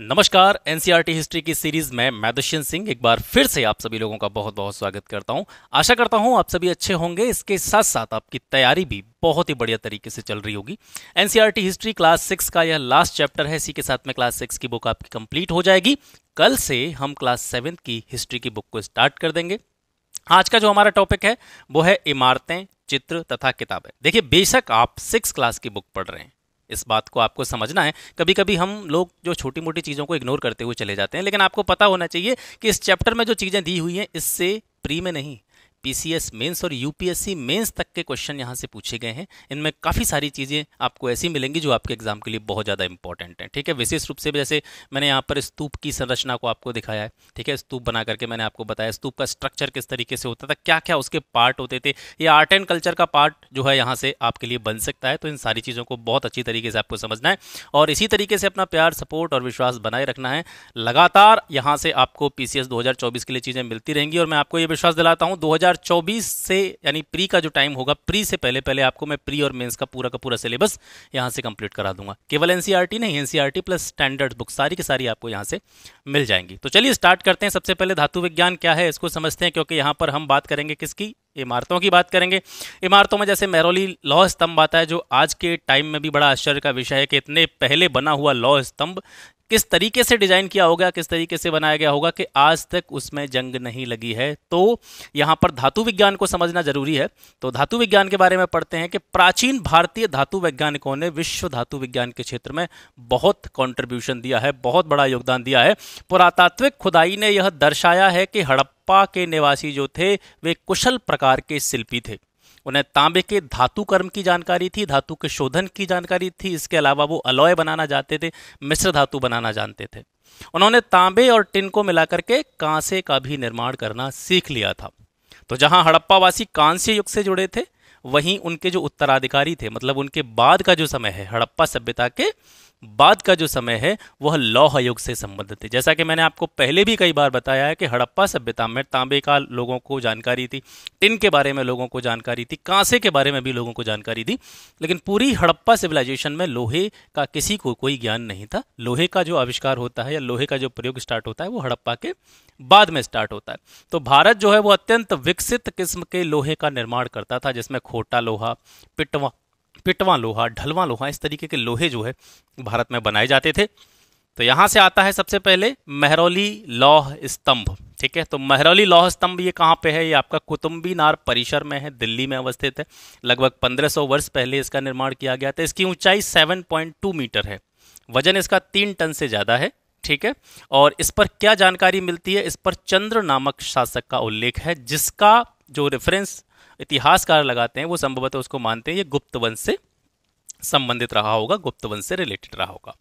नमस्कार NCERT history e की series में मैं दुष्यंत सिंह एक बार फिर से आप सभी लोगों का बहुत बहुत स्वागत करता हूं आशा करता हूं आप सभी अच्छे होंगे इसके साथ साथ आपकी तैयारी भी बहुत ही बढ़िया तरीके से चल रही होगी एनसीईआरटी हिस्ट्री क्लास सिक्स का यह लास्ट चैप्टर है इसी के साथ में क्लास सिक्स की बुक आपकी कंप्लीट हो जाएगी कल से हम क्लास सेवेंथ की हिस्ट्री की बुक को स्टार्ट कर देंगे आज का जो हमारा टॉपिक है वो है इमारतें चित्र तथा किताबें देखिए बेशक आप सिक्स क्लास की बुक पढ़ रहे हैं इस बात को आपको समझना है कभी कभी हम लोग जो छोटी मोटी चीज़ों को इग्नोर करते हुए चले जाते हैं लेकिन आपको पता होना चाहिए कि इस चैप्टर में जो चीज़ें दी हुई हैं इससे प्री में नहीं पीसीएस मेंस और यूपीएससी मेंस तक के क्वेश्चन यहाँ से पूछे गए हैं इनमें काफ़ी सारी चीज़ें आपको ऐसी मिलेंगी जो आपके एग्जाम के लिए बहुत ज़्यादा इंपॉर्टेंट हैं ठीक है विशेष रूप से जैसे मैंने यहाँ पर स्तूप की संरचना को आपको दिखाया है ठीक है स्तूप बना करके मैंने आपको बताया स्तूप का स्ट्रक्चर किस तरीके से होता था क्या क्या उसके पार्ट होते थे ये आर्ट एंड कल्चर का पार्ट जो है यहाँ से आपके लिए बन सकता है तो इन सारी चीज़ों को बहुत अच्छी तरीके से आपको समझना है और इसी तरीके से अपना प्यार सपोर्ट और विश्वास बनाए रखना है लगातार यहाँ से आपको पीसीएस चौबीस के लिए चीज़ें मिलती रहेंगी और मैं आपको ये विश्वास दिलाता हूँ हज़ार 2024 से यानी प्री का जो टाइम होगा प्री से पहले पहले आपको मैं प्री और मेंस का पूरा का पूरा सिलेबस यहां से कंप्लीट करा दूंगा केवल एनसीईआरटी e नहीं एनसीईआरटी प्लस स्टैंडर्ड बुक सारी की सारी आपको यहां से मिल जाएंगी तो चलिए स्टार्ट करते हैं सबसे पहले धातु विज्ञान क्या है इसको समझते हैं क्योंकि यहां पर हम बात करेंगे किसकी इमारतों की बात करेंगे इमारतों में जैसे मैरोली लौह स्तंभ आता है जो आज के टाइम में भी बड़ा आश्चर्य का विषय है कि इतने पहले बना हुआ लौह स्तंभ किस तरीके से डिज़ाइन किया होगा किस तरीके से बनाया गया होगा कि आज तक उसमें जंग नहीं लगी है तो यहाँ पर धातु विज्ञान को समझना जरूरी है तो धातु विज्ञान के बारे में पढ़ते हैं कि प्राचीन भारतीय धातु वैज्ञानिकों ने विश्व धातु विज्ञान के क्षेत्र में बहुत कॉन्ट्रीब्यूशन दिया है बहुत बड़ा योगदान दिया है पुरातात्विक खुदाई ने यह दर्शाया है कि हड़प हड़प्पा के निवासी जो थे वे कुशल प्रकार के शिल्पी थे उन्हें तांबे के धातु कर्म की जानकारी थी धातु के शोधन की जानकारी थी इसके अलावा वो अलॉय बनाना जानते थे मिश्र धातु बनाना जानते थे उन्होंने तांबे और टिन को मिलाकर के कांसे का भी निर्माण करना सीख लिया था तो जहां हड़प्पावासी कांस्य युग से जुड़े थे वहीं उनके जो उत्तराधिकारी थे मतलब उनके बाद का जो समय है हड़प्पा सभ्यता के बाद का जो समय है वह लौह युग से संबंधित है जैसा कि मैंने आपको पहले भी कई बार बताया है कि हड़प्पा सभ्यता में तांबे का लोगों को जानकारी थी टिन के बारे में लोगों को जानकारी थी कांसे के बारे में भी लोगों को जानकारी थी लेकिन पूरी हड़प्पा सिविलाइजेशन में लोहे का किसी को कोई ज्ञान नहीं था लोहे का जो आविष्कार होता है या लोहे का जो प्रयोग स्टार्ट होता है वो हड़प्पा के बाद में स्टार्ट होता है तो भारत जो है वो अत्यंत विकसित किस्म के लोहे का निर्माण करता था जिसमें खोटा लोहा पिटवा पिटवा लोहा ढलवा लोहा इस तरीके के लोहे जो है भारत में बनाए जाते थे तो यहाँ से आता है सबसे पहले मेहरौली लौह स्तंभ ठीक है तो महरौली लौह स्तंभ ये कहाँ पे है ये आपका कुतुम्बीनार परिसर में है दिल्ली में अवस्थित है लगभग 1500 वर्ष पहले इसका निर्माण किया गया था इसकी ऊंचाई 7.2 मीटर है वजन इसका तीन टन से ज़्यादा है ठीक है और इस पर क्या जानकारी मिलती है इस पर चंद्र नामक शासक का उल्लेख है जिसका जो रेफरेंस इतिहासकार लगाते हैं वो संभवतः उसको मानते हैं ये गुप्त वंश से संबंधित रहा होगा गुप्त वंश से रिलेटेड रहा होगा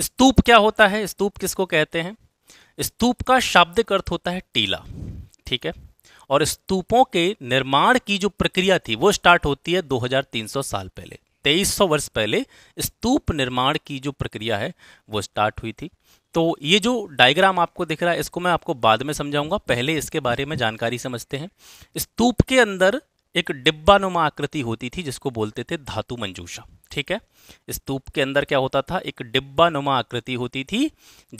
स्तूप क्या होता है स्तूप किसको कहते हैं स्तूप का शाब्दिक अर्थ होता है टीला ठीक है और स्तूपों के निर्माण की जो प्रक्रिया थी वो स्टार्ट होती है 2300 साल पहले 2300 वर्ष पहले स्तूप निर्माण की जो प्रक्रिया है वो स्टार्ट हुई थी तो ये जो डायग्राम आपको दिख रहा है इसको मैं आपको बाद में समझाऊंगा पहले इसके बारे में जानकारी समझते हैं स्तूप के अंदर एक डिब्बानुमा आकृति होती थी जिसको बोलते थे धातु मंजूषा ठीक है स्तूप के अंदर क्या होता था एक डिब्बानुमा आकृति होती थी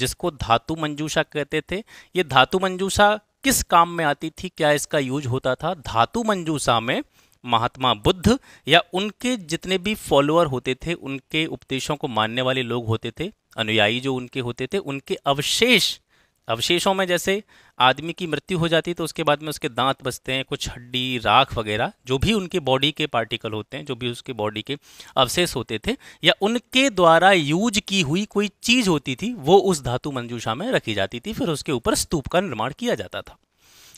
जिसको धातु मंजूषा कहते थे ये धातु मंजूषा किस काम में आती थी क्या इसका यूज होता था धातु मंजूषा में महात्मा बुद्ध या उनके जितने भी फॉलोअर होते थे उनके उपदेशों को मानने वाले लोग होते थे अनुयायी जो उनके होते थे उनके अवशेष अवशेषों में जैसे आदमी की मृत्यु हो जाती है तो उसके बाद में उसके दांत बचते हैं कुछ हड्डी राख वगैरह जो भी उनके बॉडी के पार्टिकल होते हैं जो भी उसके बॉडी के अवशेष होते थे या उनके द्वारा यूज की हुई कोई चीज़ होती थी वो उस धातु मंजूषा में रखी जाती थी फिर उसके ऊपर स्तूप का निर्माण किया जाता था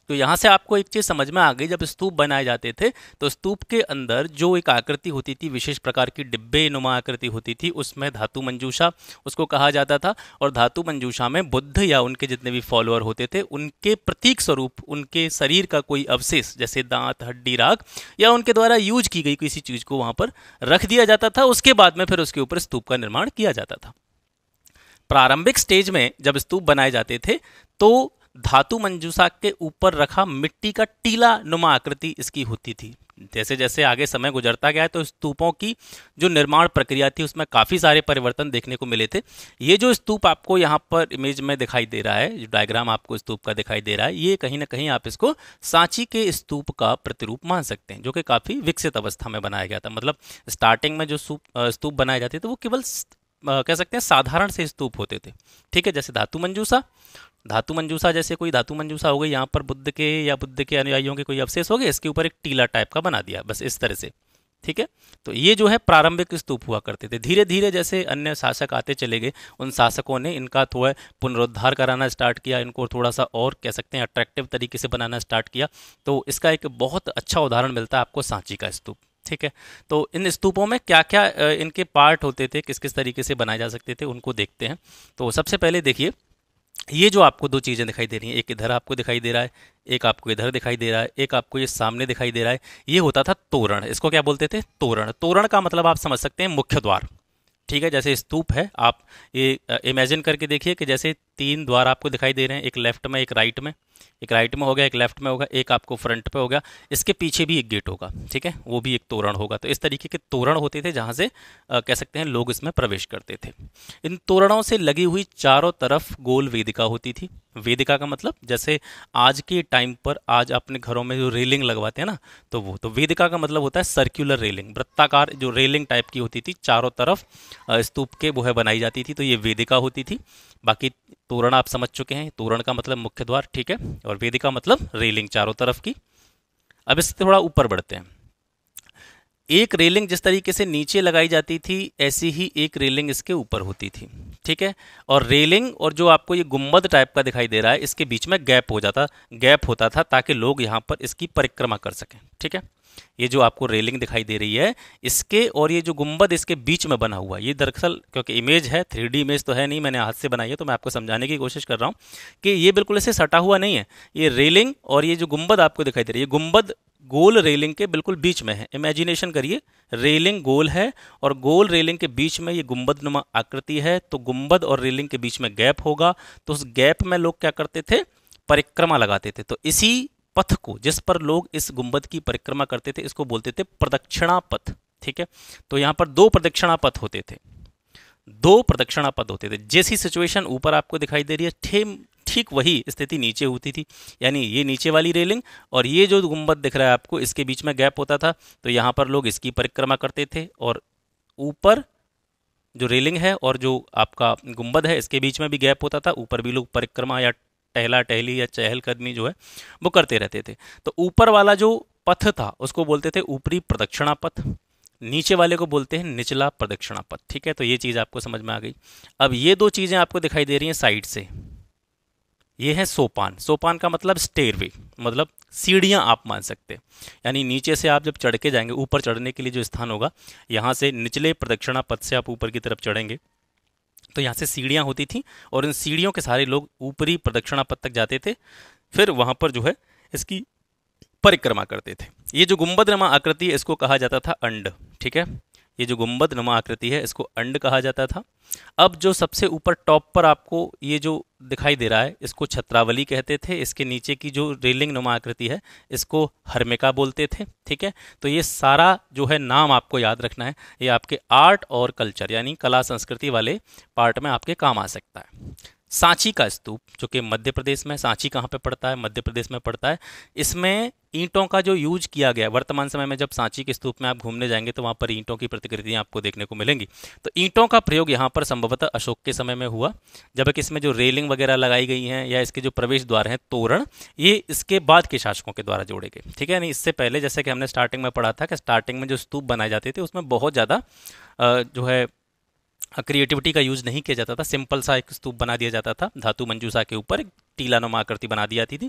तो यहाँ से आपको एक चीज़ समझ में आ गई जब स्तूप बनाए जाते थे तो स्तूप के अंदर जो एक आकृति होती थी विशेष प्रकार की डिब्बे नुमा आकृति होती थी उसमें धातु मंजूषा उसको कहा जाता था और धातु मंजूषा में बुद्ध या उनके जितने भी फॉलोअर होते थे उनके प्रतीक स्वरूप उनके शरीर का कोई अवशेष जैसे दांत हड्डी राग या उनके द्वारा यूज की गई किसी चीज़ को वहाँ पर रख दिया जाता था उसके बाद में फिर उसके ऊपर स्तूप का निर्माण किया जाता था प्रारंभिक स्टेज में जब स्तूप बनाए जाते थे तो धातु मंजूसा के ऊपर रखा मिट्टी का टीला नुमा आकृति इसकी होती थी जैसे जैसे आगे समय गुजरता गया तो स्तूपों की जो निर्माण प्रक्रिया थी उसमें काफ़ी सारे परिवर्तन देखने को मिले थे ये जो स्तूप आपको यहाँ पर इमेज में दिखाई दे रहा है जो डायग्राम आपको स्तूप का दिखाई दे रहा है ये कहीं ना कहीं आप इसको सांची के स्तूप का प्रतिरूप मान सकते हैं जो कि काफ़ी विकसित अवस्था में बनाया गया था मतलब स्टार्टिंग में जो स्तूप बनाए जाते थे वो केवल कह सकते हैं साधारण से स्तूप होते थे ठीक है जैसे धातु मंजूसा धातु मंजूसा जैसे कोई धातु मंजूसा हो गई यहाँ पर बुद्ध के या बुद्ध के अनुयायियों के कोई अवशेष हो गए इसके ऊपर एक टीला टाइप का बना दिया बस इस तरह से ठीक है तो ये जो है प्रारंभिक स्तूप हुआ करते थे धीरे धीरे जैसे अन्य शासक आते चले गए उन शासकों ने इनका थोड़ा पुनरुद्धार कराना स्टार्ट किया इनको थोड़ा सा और कह सकते हैं अट्रैक्टिव तरीके से बनाना स्टार्ट किया तो इसका एक बहुत अच्छा उदाहरण मिलता है आपको सांची का स्तूप ठीक है तो इन स्तूपों में क्या क्या इनके पार्ट होते थे किस किस तरीके से बनाए जा सकते थे उनको देखते हैं तो सबसे पहले देखिए ये जो आपको दो चीज़ें दिखाई दे रही हैं एक इधर आपको दिखाई दे रहा है एक आपको इधर दिखाई दे रहा है एक आपको ये सामने दिखाई दे रहा है ये होता था तोरण इसको क्या बोलते थे तोरण तोरण का मतलब आप समझ सकते हैं मुख्य द्वार ठीक है जैसे स्तूप है आप ये इमेजिन करके देखिए कि जैसे तीन द्वार आपको दिखाई दे रहे हैं एक लेफ्ट में एक राइट में एक राइट में होगा एक लेफ्ट में होगा एक आपको फ्रंट पे होगा इसके पीछे भी एक गेट होगा ठीक है वो भी एक तोरण होगा तो इस तरीके के तोरण होते थे जहाँ से आ, कह सकते हैं लोग इसमें प्रवेश करते थे इन तोरणों से लगी हुई चारों तरफ गोल वेदिका होती थी वेदिका का मतलब जैसे आज के टाइम पर आज अपने घरों में जो रेलिंग लगवाते हैं ना तो वो तो वेदिका का मतलब होता है सर्क्यूलर रेलिंग वृत्ताकार जो रेलिंग टाइप की होती थी चारों तरफ स्तूप के वो है बनाई जाती थी तो ये वेदिका होती थी बाकी तोरण आप समझ चुके हैं तोरण का मतलब मुख्य द्वार ठीक है और वेदिका मतलब रेलिंग चारों तरफ की अब इससे थोड़ा ऊपर बढ़ते हैं एक रेलिंग जिस तरीके से नीचे लगाई जाती थी ऐसी ही एक रेलिंग इसके ऊपर होती थी ठीक है और रेलिंग और जो आपको ये गुम्बद टाइप का दिखाई दे रहा है इसके बीच में गैप हो जाता गैप होता था ताकि लोग यहाँ पर इसकी परिक्रमा कर सकें ठीक है ये जो आपको रेलिंग दिखाई दे रही है इसके और ये जो गुंबद इसके बीच में बना हुआ है ये दरअसल क्योंकि इमेज है थ्री इमेज तो है नहीं मैंने हाथ से बनाई है तो मैं आपको समझाने की कोशिश कर रहा हूँ कि ये बिल्कुल ऐसे सटा हुआ नहीं है ये रेलिंग और ये जो गुंबद आपको दिखाई दे रही है गुंबद गोल रेलिंग के बिल्कुल बीच में है इमेजिनेशन करिए रेलिंग गोल है और गोल रेलिंग के बीच में ये गुंबद नुमा आकृति है तो गुंबद और रेलिंग के बीच में गैप होगा तो उस गैप में लोग क्या करते थे परिक्रमा लगाते थे तो इसी पथ को जिस पर लोग इस गुंबद की परिक्रमा करते थे इसको बोलते थे प्रदक्षिणा पथ ठीक है तो यहां पर दो प्रदक्षिणा पथ होते थे दो प्रदक्षिणा पथ होते थे जैसी सिचुएशन ऊपर आपको दिखाई दे रही है ठीक वही स्थिति नीचे होती थी यानी ये नीचे वाली रेलिंग और ये जो गुंबद दिख रहा है आपको इसके बीच में गैप होता था तो यहां पर लोग इसकी परिक्रमा करते थे और ऊपर जो रेलिंग है और जो आपका गुंबद है इसके बीच में भी गैप होता था ऊपर भी लोग परिक्रमा या टहला टहली या चहलकदमी जो है वो करते रहते थे तो ऊपर वाला जो पथ था उसको बोलते थे ऊपरी प्रदक्षिणा पथ नीचे वाले को बोलते हैं निचला प्रदक्षिणा पथ ठीक है तो ये चीज़ आपको समझ में आ गई अब ये दो चीज़ें आपको दिखाई दे रही हैं साइड से ये है सोपान सोपान का मतलब स्टेयरवे मतलब सीढ़ियाँ आप मान सकते हैं यानी नीचे से आप जब चढ़ के जाएंगे ऊपर चढ़ने के लिए जो स्थान होगा यहाँ से निचले प्रदक्षिणा पथ से आप ऊपर की तरफ चढ़ेंगे तो यहाँ से सीढ़ियाँ होती थी और इन सीढ़ियों के सारे लोग ऊपरी प्रदक्षिणा पथ तक जाते थे फिर वहाँ पर जो है इसकी परिक्रमा करते थे ये जो गुम्बद आकृति इसको कहा जाता था अंड ठीक है ये जो गुम्बद नमा आकृति है इसको अंड कहा जाता था अब जो सबसे ऊपर टॉप पर आपको ये जो दिखाई दे रहा है इसको छत्रावली कहते थे इसके नीचे की जो रेलिंग नमा आकृति है इसको हर्मिका बोलते थे ठीक है तो ये सारा जो है नाम आपको याद रखना है ये आपके आर्ट और कल्चर यानी कला संस्कृति वाले पार्ट में आपके काम आ सकता है सांची का स्तूप जो कि मध्य प्रदेश में सांची कहाँ पे पड़ता है मध्य प्रदेश में पड़ता है इसमें ईंटों का जो यूज किया गया वर्तमान समय में जब सांची के स्तूप में आप घूमने जाएंगे तो वहाँ पर ईंटों की प्रतिकृतियाँ आपको देखने को मिलेंगी तो ईंटों का प्रयोग यहाँ पर संभवतः अशोक के समय में हुआ जबकि इसमें जो रेलिंग वगैरह लगाई गई हैं या इसके जो प्रवेश द्वार हैं तोरण ये इसके बाद के शासकों के द्वारा जोड़े गए ठीक है नहीं इससे पहले जैसे कि हमने स्टार्टिंग में पढ़ा था कि स्टार्टिंग में जो स्तूप बनाए जाते थे उसमें बहुत ज़्यादा जो है क्रिएटिविटी का यूज़ नहीं किया जाता था सिंपल सा एक स्तूप बना दिया जाता था धातु मंजूसा के ऊपर टीला नुमा आकृति बना दी जाती थी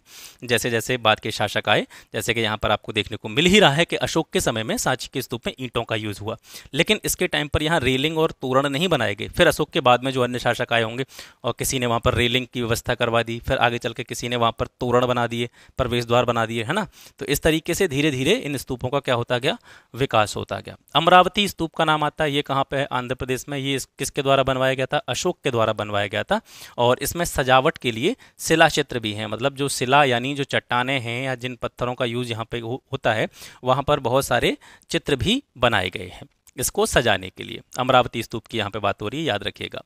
जैसे जैसे बाद के शासक आए जैसे कि यहाँ पर आपको देखने को मिल ही रहा है कि अशोक के समय में सांची के स्तूप में ईंटों का यूज़ हुआ लेकिन इसके टाइम पर यहाँ रेलिंग और तोरण नहीं बनाए गए फिर अशोक के बाद में जो अन्य शासक आए होंगे और किसी ने वहाँ पर रेलिंग की व्यवस्था करवा दी फिर आगे चल के किसी ने वहाँ पर तोरण बना दिए प्रवेश द्वार बना दिए है ना तो इस तरीके से धीरे धीरे इन स्तूपों का क्या होता गया विकास होता गया अमरावती स्तूप का नाम आता है ये कहाँ पर है आंध्र प्रदेश में ये किसके द्वारा बनवाया गया था अशोक के द्वारा बनवाया गया था और इसमें सजावट के लिए सिल शिला चित्र भी हैं मतलब जो शिला यानी जो चट्टाने हैं या जिन पत्थरों का यूज़ यहाँ पे होता है वहाँ पर बहुत सारे चित्र भी बनाए गए हैं इसको सजाने के लिए अमरावती स्तूप की यहाँ पे बात हो रही है याद रखिएगा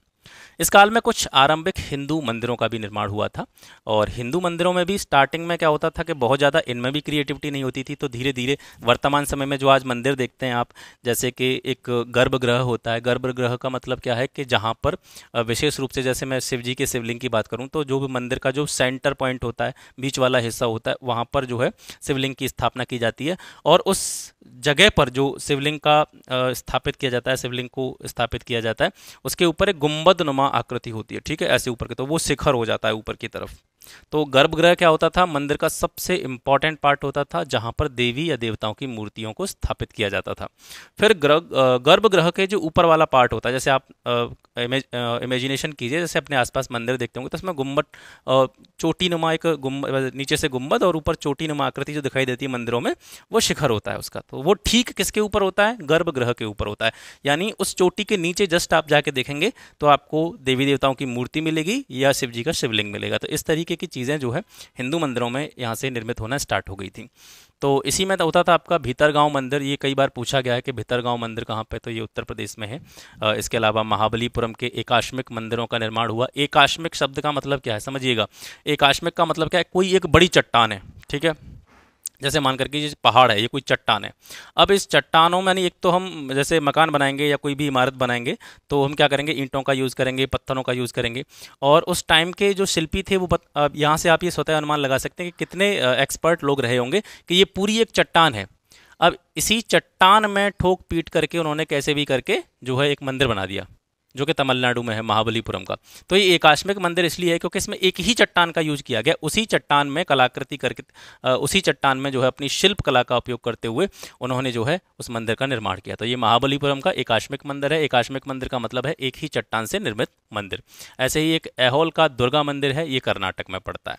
इस काल में कुछ आरंभिक हिंदू मंदिरों का भी निर्माण हुआ था और हिंदू मंदिरों में भी स्टार्टिंग में क्या होता था कि बहुत ज़्यादा इनमें भी क्रिएटिविटी नहीं होती थी तो धीरे धीरे वर्तमान समय में जो आज मंदिर देखते हैं आप जैसे कि एक गर्भगृह होता है गर्भगृह का मतलब क्या है कि जहाँ पर विशेष रूप से जैसे मैं शिव जी के शिवलिंग की बात करूँ तो जो भी मंदिर का जो सेंटर पॉइंट होता है बीच वाला हिस्सा होता है वहाँ पर जो है शिवलिंग की स्थापना की जाती है और उस जगह पर जो शिवलिंग का स्थापित किया जाता है शिवलिंग को स्थापित किया जाता है उसके ऊपर एक गुम्बद पदनुमा आकृति होती है ठीक है ऐसे ऊपर के तो वो शिखर हो जाता है ऊपर की तरफ तो गर्भगृह क्या होता था मंदिर का सबसे इंपॉर्टेंट पार्ट होता था जहां पर देवी या देवताओं की मूर्तियों को स्थापित किया जाता था फिर गर्भगृह के जो ऊपर वाला पार्ट होता है जैसे आप इमेजिनेशन कीजिए जैसे अपने आसपास मंदिर देखते होंगे तो उसमें गुम्बद चोटी नुमा एक गुम्बद नीचे से गुम्बद और ऊपर चोटी नुमा आकृति जो दिखाई देती है मंदिरों में वो शिखर होता है उसका तो वो ठीक किसके ऊपर होता है गर्भगृह के ऊपर होता है यानी उस चोटी के नीचे जस्ट आप जाके देखेंगे तो आपको देवी देवताओं की मूर्ति मिलेगी या शिव जी का शिवलिंग मिलेगा तो इस तरीके तरीके की चीज़ें जो है हिंदू मंदिरों में यहाँ से निर्मित होना स्टार्ट हो गई थी तो इसी में होता था आपका भीतरगांव मंदिर ये कई बार पूछा गया है कि भीतरगांव मंदिर कहाँ पे तो ये उत्तर प्रदेश में है इसके अलावा महाबलीपुरम के एकाश्मिक मंदिरों का निर्माण हुआ एकाश्मिक शब्द का मतलब क्या है समझिएगा एकाश्मिक का मतलब क्या है कोई एक बड़ी चट्टान है ठीक है जैसे मान करके ये पहाड़ है ये कोई चट्टान है अब इस चट्टानों में एक तो हम जैसे मकान बनाएंगे या कोई भी इमारत बनाएंगे तो हम क्या करेंगे ईंटों का यूज़ करेंगे पत्थरों का यूज़ करेंगे और उस टाइम के जो शिल्पी थे वो अब यहाँ से आप ये स्वतः अनुमान लगा सकते हैं कि कितने एक्सपर्ट लोग रहे होंगे कि ये पूरी एक चट्टान है अब इसी चट्टान में ठोक पीट करके उन्होंने कैसे भी करके जो है एक मंदिर बना दिया जो कि तमिलनाडु में है महाबलीपुरम का तो ये एकाश्मिक मंदिर इसलिए है क्योंकि इसमें एक ही चट्टान का यूज किया गया उसी चट्टान में कलाकृति करके उसी चट्टान में जो है अपनी शिल्प कला का उपयोग करते हुए उन्होंने जो है उस मंदिर का निर्माण किया तो ये महाबलीपुरम का एकाश्मिक मंदिर है एकाश्मिक मंदिर का मतलब है एक ही चट्टान से निर्मित मंदिर ऐसे ही एक ऐहोल का दुर्गा मंदिर है ये कर्नाटक में पड़ता है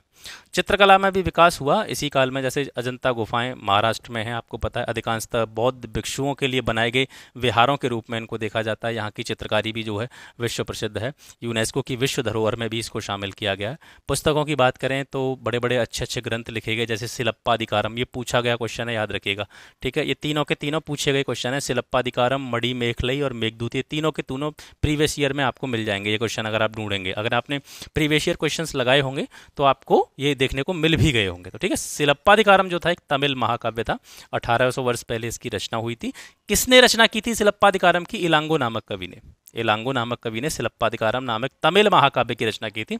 चित्रकला में भी विकास हुआ इसी काल में जैसे अजंता गुफाएं महाराष्ट्र में हैं आपको पता है अधिकांशतः बौद्ध भिक्षुओं के लिए बनाए गए विहारों के रूप में इनको देखा जाता है यहाँ की चित्रकारी भी जो है है विश्व प्रसिद्ध है यूनेस्को की विश्व धरोहर में भी इसको शामिल किया गया है पुस्तकों की बात करें तो बड़े बड़े अच्छे अच्छे ग्रंथ लिखे गए जैसे सिलप्पाधिकारम ये पूछा गया क्वेश्चन है याद रखिएगा ठीक है ये तीनों के तीनों पूछे गए क्वेश्चन है सिलप्पाधिकारम मड़ी मेखलई और मेघदूती तीनों के तीनों प्रीवियस ईयर में आपको मिल जाएंगे ये क्वेश्चन अगर आप ढूंढेंगे अगर आपने प्रीवियस ईयर क्वेश्चन लगाए होंगे तो आपको ये देखने को मिल भी गए होंगे तो ठीक है सिलप्पाधिकारम जो था एक तमिल महाकाव्य था अठारह वर्ष पहले इसकी रचना हुई थी किसने रचना की थी सिलप्पाधिकारम की इलांगो नामक कवि ने एलांगो नामक कवि ने सिलप्पाधिकारम नामक तमिल महाकाव्य की रचना की थी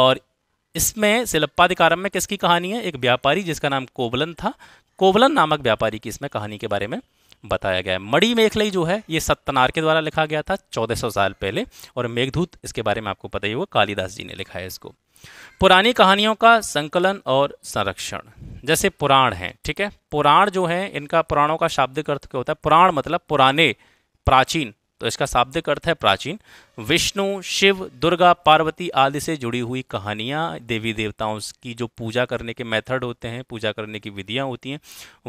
और इसमें सिलप्पाधिकारम में किसकी कहानी है एक व्यापारी जिसका नाम कोवलन था कोवलन नामक व्यापारी की इसमें कहानी के बारे में बताया गया है मड़ी मेखलई जो है ये सत्यनार के द्वारा लिखा गया था 1400 साल पहले और मेघधूत इसके बारे में आपको पता ही होगा कालिदास जी ने लिखा है इसको पुरानी कहानियों का संकलन और संरक्षण जैसे पुराण हैं ठीक है पुराण जो है इनका पुराणों का शाब्दिक अर्थ क्या होता है पुराण मतलब पुराने प्राचीन तो इसका शाब्दिक अर्थ है प्राचीन विष्णु शिव दुर्गा पार्वती आदि से जुड़ी हुई कहानियाँ देवी देवताओं की जो पूजा करने के मेथड होते हैं पूजा करने की विधियाँ होती हैं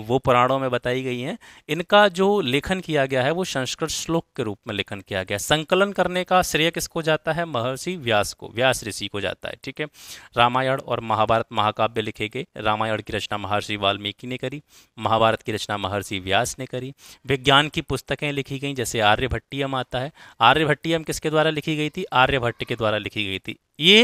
वो पुराणों में बताई गई हैं इनका जो लेखन किया गया है वो संस्कृत श्लोक के रूप में लेखन किया गया संकलन करने का श्रेय किसको जाता है महर्षि व्यास को व्यास ऋषि को जाता है ठीक है रामायण और महाभारत महाकाव्य लिखे गए रामायण की रचना महर्षि वाल्मीकि ने करी महाभारत की रचना महर्षि व्यास ने करी विज्ञान की पुस्तकें लिखी गई जैसे आर्यभट्टियम आता है आर्यभट्टियम किसके द्वारा लिखी गई थी आर्यभट्ट के द्वारा लिखी गई थी ये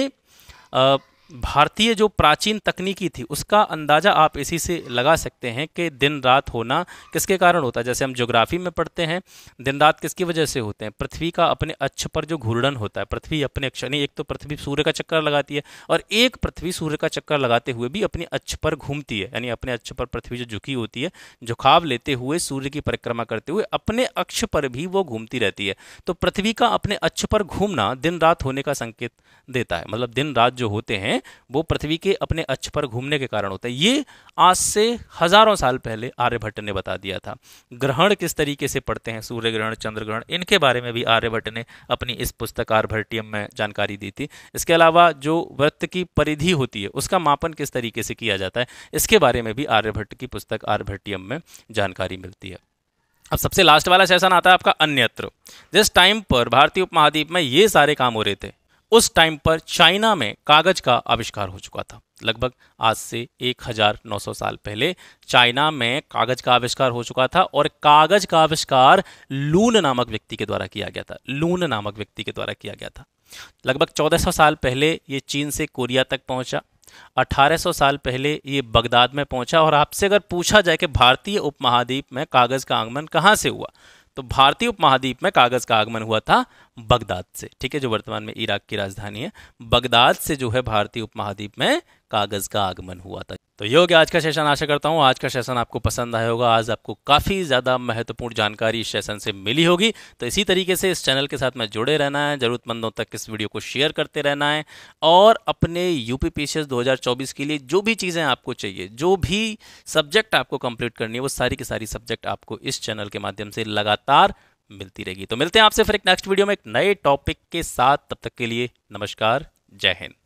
भारतीय जो प्राचीन तकनीकी थी उसका अंदाज़ा आप इसी से लगा सकते हैं कि दिन रात होना किसके कारण होता है जैसे हम ज्योग्राफी में पढ़ते हैं दिन रात किसकी वजह से होते हैं पृथ्वी का अपने अक्ष पर जो घूर्णन होता है पृथ्वी अपने अक्ष यानी एक तो पृथ्वी सूर्य का चक्कर लगाती है और एक पृथ्वी सूर्य का चक्कर लगाते हुए भी अपने अक्ष पर घूमती है यानी अपने अक्ष पर पृथ्वी जो झुकी होती है झुकाव लेते हुए सूर्य की परिक्रमा करते हुए अपने अक्ष पर भी वो घूमती रहती है तो पृथ्वी का अपने अक्ष पर घूमना दिन रात होने का संकेत देता है मतलब दिन रात जो होते हैं हैं वो पृथ्वी के अपने अक्ष पर घूमने के कारण होता है ये आज से हजारों साल पहले आर्यभट्ट ने बता दिया था ग्रहण किस तरीके से पढ़ते हैं सूर्य ग्रहण चंद्र ग्रहण इनके बारे में भी आर्यभट्ट ने अपनी इस पुस्तक आर्यभट्टियम में जानकारी दी थी इसके अलावा जो वृत्त की परिधि होती है उसका मापन किस तरीके से किया जाता है इसके बारे में भी आर्यभट्ट की पुस्तक आर्यभट्टियम में जानकारी मिलती है अब सबसे लास्ट वाला सेशन आता है आपका अन्यत्र जिस टाइम पर भारतीय उपमहाद्वीप में ये सारे काम हो रहे थे उस टाइम पर चाइना में कागज का आविष्कार हो चुका था लगभग आज से 1900 साल पहले चाइना में कागज का आविष्कार हो चुका था और कागज का आविष्कार लून नामक व्यक्ति के द्वारा किया गया था लून नामक व्यक्ति के द्वारा किया गया था लगभग 1400 साल पहले ये चीन से कोरिया तक पहुंचा 1800 साल पहले ये बगदाद में पहुंचा और आपसे अगर पूछा जाए कि भारतीय उपमहाद्वीप में कागज का आगमन कहां से हुआ तो भारतीय उपमहाद्वीप में कागज का आगमन हुआ था बगदाद से ठीक है जो वर्तमान में इराक की राजधानी है बगदाद से जो है भारतीय उपमहाद्वीप में कागज का आगमन हुआ था तो ये हो गया आज का सेशन आशा करता हूँ आज का सेशन आपको पसंद आया होगा आज आपको काफ़ी ज़्यादा महत्वपूर्ण जानकारी इस सेशन से मिली होगी तो इसी तरीके से इस चैनल के साथ में जुड़े रहना है ज़रूरतमंदों तक इस वीडियो को शेयर करते रहना है और अपने यू पी पी चौबीस के लिए जो भी चीज़ें आपको चाहिए जो भी सब्जेक्ट आपको कंप्लीट करनी है वो सारी की सारी सब्जेक्ट आपको इस चैनल के माध्यम से लगातार मिलती रहेगी तो मिलते हैं आपसे फिर एक नेक्स्ट वीडियो में एक नए टॉपिक के साथ तब तक के लिए नमस्कार जय हिंद